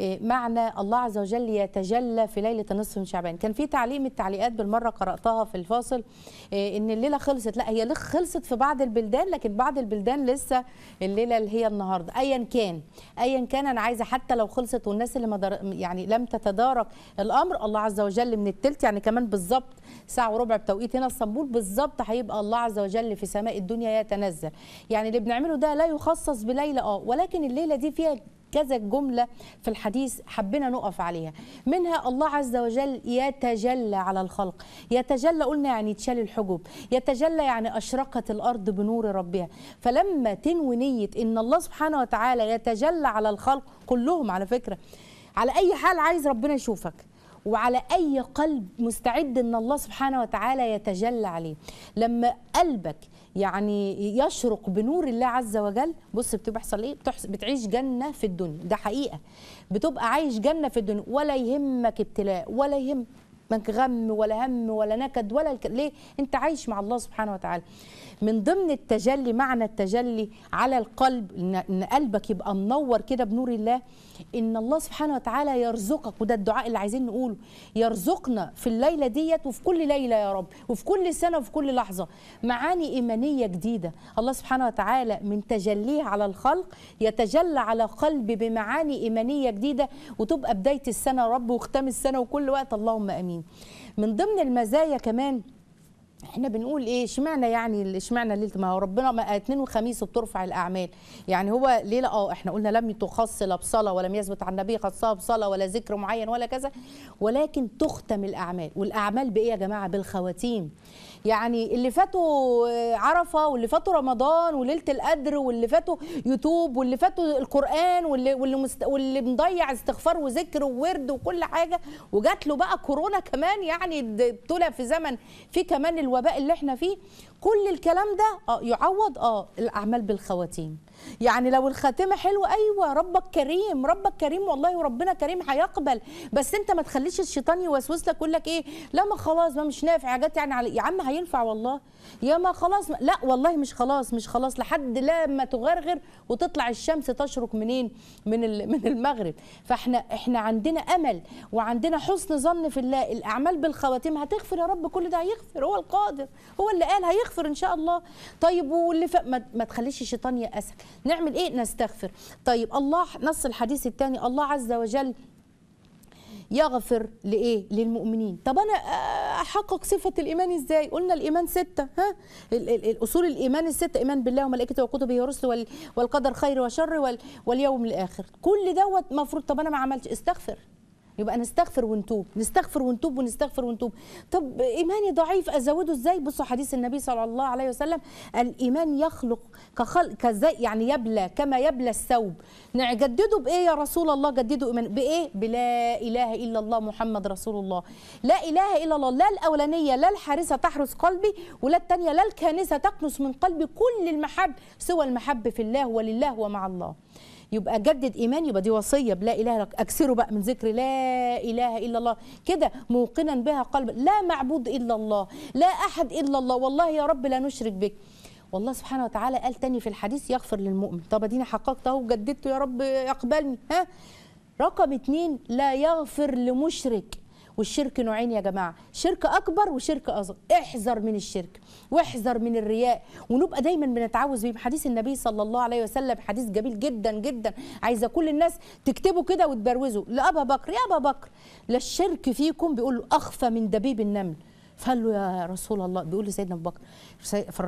إيه، معنى الله عز وجل يتجلى في ليلة النصف من شعبان كان في تعليق التعليقات بالمرة قرأتها في الفاصل إيه، إن الليلة خلصت لا هي خلصت في بعض البلدان لكن بعض البلدان لسه الليلة اللي هي النهاردة أيا كان أيا كان أنا عايزة حتى لو خلصت والناس اللي ما يعني لم تتدارك الأمر الله عز وجل من التلت يعني كمان بالظبط ساعة وربع بتوقيت هنا اسطنبول بالظبط هيبقى الله عز وجل في سماء الدنيا يتنزل يعني اللي بنعمله ده لا يخصص بليلة اه ولكن الليلة دي فيها كذا جملة في الحديث حبينا نقف عليها منها الله عز وجل يتجلى على الخلق يتجلى قلنا يعني تشال الحجب يتجلى يعني أشرقت الأرض بنور ربها فلما تنوي نية إن الله سبحانه وتعالى يتجلى على الخلق كلهم على فكرة على أي حال عايز ربنا يشوفك وعلى أي قلب مستعد أن الله سبحانه وتعالى يتجلى عليه لما قلبك يعني يشرق بنور الله عز وجل بص بتحصل ايه ايه بتعيش جنه في الدنيا ده حقيقه بتبقى عايش جنه في الدنيا ولا يهمك ابتلاء ولا يهمك ماك غم ولا هم ولا نكد ولا الك... ليه انت عايش مع الله سبحانه وتعالى من ضمن التجلي معنى التجلي على القلب ان قلبك يبقى منور كده بنور الله ان الله سبحانه وتعالى يرزقك وده الدعاء اللي عايزين نقوله يرزقنا في الليله ديت وفي كل ليله يا رب وفي كل سنه وفي كل لحظه معاني ايمانيه جديده الله سبحانه وتعالى من تجليه على الخلق يتجلى على قلبي بمعاني ايمانيه جديده وتبقى بدايه السنه يا رب وختام السنه وكل وقت اللهم امين من ضمن المزايا كمان احنا بنقول ايه اشمعنى يعني اشمعنى ليله ما هو ربنا ما اثنين وخميس بترفع الاعمال يعني هو ليله اه احنا قلنا لم تخص لا بصلاه ولم يثبت عن النبي خصها بصلاه ولا ذكر معين ولا كذا ولكن تختم الاعمال والاعمال بايه يا جماعه بالخواتيم يعني اللي فاتوا عرفه واللي فاتوا رمضان وليله القدر واللي فاتوا يوتيوب واللي فاتوا القران واللي واللي, مست... واللي مضيع استغفار وذكر وورد وكل حاجه وجات له بقى كورونا كمان يعني طلع في زمن في كمان الوباء اللي احنا فيه كل الكلام ده اه يعوض اه الاعمال بالخواتيم يعني لو الخاتمه حلوه ايوه ربك كريم ربك كريم والله وربنا كريم هيقبل بس انت ما تخليش الشيطان يوسوس لك يقول لك ايه لا ما خلاص ما مش نافع حاجات يعني علي يا عم هينفع والله يا ما خلاص ما لا والله مش خلاص مش خلاص لحد لما تغرغر وتطلع الشمس تشرق منين من من المغرب فاحنا احنا عندنا امل وعندنا حسن ظن في الله الاعمال بالخواتيم هتغفر يا رب كل ده هيغفر هو القادر هو اللي قال هيغفر نستغفر ان شاء الله طيب واللي ف... ما... ما تخليش الشيطان يأسك نعمل ايه نستغفر طيب الله نص الحديث الثاني الله عز وجل يغفر لايه للمؤمنين طب انا آه، احقق صفه الايمان ازاي قلنا الايمان سته ها الاصول الايمان السته ايمان بالله وملائكته وكتبه ورسله والقدر خير وشر واليوم الاخر كل دوت مفروض طب انا ما عملتش استغفر يبقى نستغفر ونتوب نستغفر ونتوب ونستغفر ونتوب طب إيماني ضعيف أزوده إزاي بصوا حديث النبي صلى الله عليه وسلم الإيمان يخلق كخلق كزي يعني يبلى كما يبلى الثوب نجدده بإيه يا رسول الله جدده إيمان بإيه بلا إله إلا الله محمد رسول الله لا إله إلا الله لا الأولانية لا الحارسة تحرس قلبي ولا الثانية لا الكانسة تكنس من قلبي كل المحب سوى المحب في الله ولله ومع الله يبقى جدد ايمان يبقى دي وصيه بلا اله لك اكثروا بقى من ذكر لا اله الا الله كده موقنا بها قلبا لا معبود الا الله لا احد الا الله والله يا رب لا نشرك بك والله سبحانه وتعالى قال تاني في الحديث يغفر للمؤمن طب اديني حققت اهو وجددته يا رب اقبلني ها رقم اتنين لا يغفر لمشرك والشرك نوعين يا جماعه شرك اكبر وشرك اصغر احذر من الشرك واحذر من الرياء ونبقى دايما بنتعوذ بيه حديث النبي صلى الله عليه وسلم حديث جميل جدا جدا عايزه كل الناس تكتبه كده وتبروزه لابا بكر يا ابا بكر لا الشرك فيكم بيقول اخفى من دبيب النمل فقال له يا رسول الله بيقول لسيدنا ابو بكر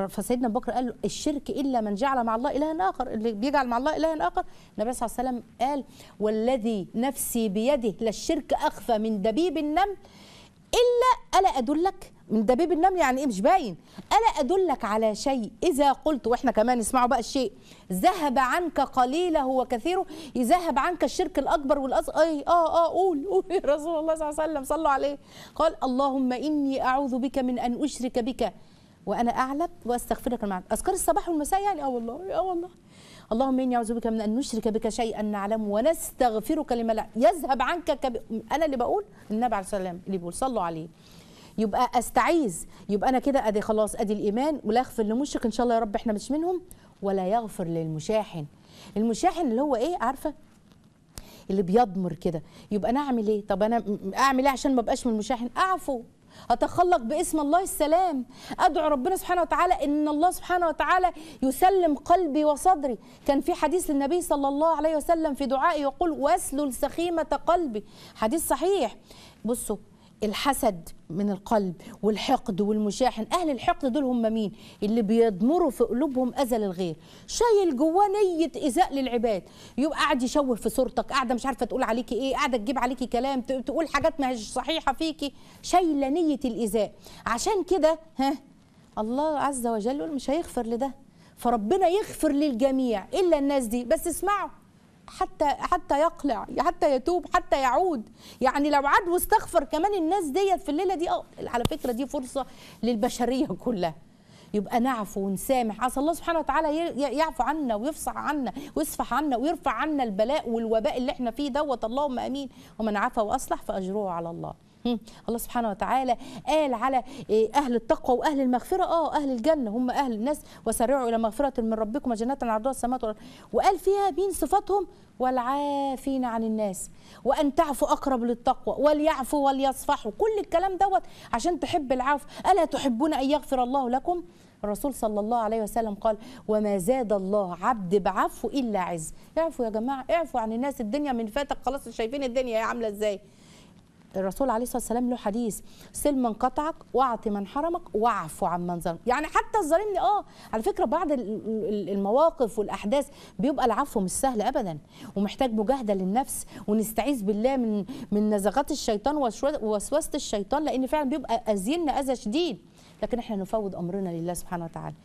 فسيدنا ابو بكر قال له الشرك الا من جعل مع الله الها اخر اللي بيجعل مع الله الها اخر النبي صلى الله عليه وسلم قال والذي نفسي بيده للشرك اخفى من دبيب النمل ألا أدلك من دبيب النمل يعني إيه مش باين ألا أدلك على شيء إذا قلت وإحنا كمان نسمعوا بقى الشيء ذهب عنك قليله وكثيره يذهب عنك الشرك الأكبر والأصغر أي آه آه قول قول يا رسول الله صلى الله عليه وسلم صلوا عليه قال اللهم إني أعوذ بك من أن أشرك بك وأنا أعلم وأستغفرك المعنى أذكار الصباح والمساء يعني آه والله آه والله اللهم اني اعوذ بك من ان نشرك بك شيئا نعلمه ونستغفرك لما لا يذهب عنك كب... انا اللي بقول النبي عليه الصلاه والسلام اللي بيقول صلوا عليه يبقى استعيذ يبقى انا كده ادي خلاص ادي الايمان ولا اغفر لمشرك ان شاء الله يا رب احنا مش منهم ولا يغفر للمشاحن المشاحن اللي هو ايه عارفه اللي بيضمر كده يبقى انا اعمل ايه طب انا اعمل ايه عشان ما ابقاش من المشاحن اعفو أتخلق باسم الله السلام أدعو ربنا سبحانه وتعالى إن الله سبحانه وتعالى يسلم قلبي وصدري كان في حديث للنبي صلى الله عليه وسلم في دعائه يقول واسلل سخيمة قلبي حديث صحيح بصوا الحسد من القلب والحقد والمشاحن اهل الحقد دول هم مين اللي بيضمروا في قلوبهم اذى للغير شايل جواه نيه ايذاء للعباد يبقى قاعد يشوه في صورتك قاعده مش عارفه تقول عليكي ايه قاعده تجيب عليكي كلام تقول حاجات ما هيش صحيحه فيكي شايله نيه الايذاء عشان كده ها الله عز وجل مش هيغفر لده فربنا يغفر للجميع الا الناس دي بس اسمعوا حتى حتى يقلع حتى يتوب حتى يعود يعني لو عاد واستغفر كمان الناس ديت في الليله دي اه على فكره دي فرصه للبشريه كلها يبقى نعفو ونسامح عسى الله سبحانه وتعالى يعفو عنا ويفصح عنا ويصفح عنا ويرفع عنا البلاء والوباء اللي احنا فيه دوت اللهم امين ومن عفا واصلح فاجره على الله الله سبحانه وتعالى قال على إيه، اهل التقوى واهل المغفره اه اهل الجنه هم اهل الناس وسارعوا الى مغفره من ربكم وجنات عرضها السماوات والارض وقال فيها بين صفاتهم والعافين عن الناس وان تعفوا اقرب للتقوى وليعفوا وليصفحوا كل الكلام دوت عشان تحب العفو الا تحبون ان يغفر الله لكم الرسول صلى الله عليه وسلم قال وما زاد الله عبد بعفو الا عز اعفوا يا جماعه اعفوا عن الناس الدنيا من فاتك خلاص شايفين الدنيا هي عامله ازاي الرسول عليه الصلاه والسلام له حديث سل من قطعك واعط من حرمك واعفو من ظلم يعني حتى الظالم اه على فكره بعض المواقف والاحداث بيبقى العفو مش سهل ابدا ومحتاج مجاهده للنفس ونستعيذ بالله من من نزغات الشيطان ووسوسه الشيطان لان فعلا بيبقى اذينا اذى شديد لكن احنا نفوض امرنا لله سبحانه وتعالى